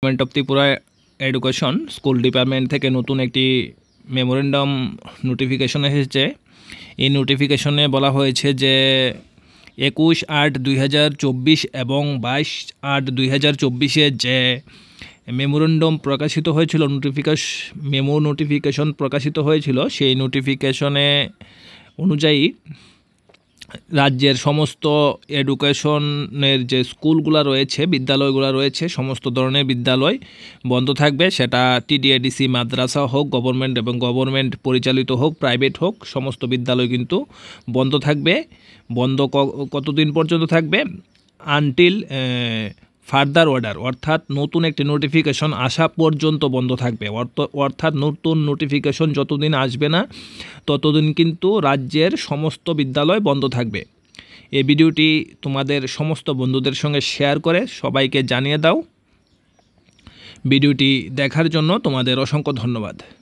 government of Tripura education school department থেকে নতুন একটি মেমোরেন্ডাম নোটিফিকেশন এসেছে এই নোটিফিকেশনে বলা হয়েছে যে একুশ আট দুই এবং বাইশ আট দুই হাজার যে মেমোরেন্ডাম প্রকাশিত হয়েছিল নোটিফিকেশ মেমো নোটিফিকেশন প্রকাশিত হয়েছিল সেই নোটিফিকেশনে অনুযায়ী রাজ্যের সমস্ত এডুকেশনের যে স্কুলগুলো রয়েছে বিদ্যালয়গুলো রয়েছে সমস্ত ধরনের বিদ্যালয় বন্ধ থাকবে সেটা টিডিএডিসি মাদ্রাসা হোক গভর্নমেন্ট এবং গভর্নমেন্ট পরিচালিত হোক প্রাইভেট হোক সমস্ত বিদ্যালয় কিন্তু বন্ধ থাকবে বন্ধ কতদিন পর্যন্ত থাকবে আনটিল ফার্দার অর্ডার অর্থাৎ নতুন একটি নোটিফিকেশন আসা পর্যন্ত বন্ধ থাকবে অর্থাৎ নতুন নোটিফিকেশন যতদিন আসবে না ততদিন কিন্তু রাজ্যের সমস্ত বিদ্যালয় বন্ধ থাকবে এই ভিডিওটি তোমাদের সমস্ত বন্ধুদের সঙ্গে শেয়ার করে সবাইকে জানিয়ে দাও ভিডিওটি দেখার জন্য তোমাদের অসংখ্য ধন্যবাদ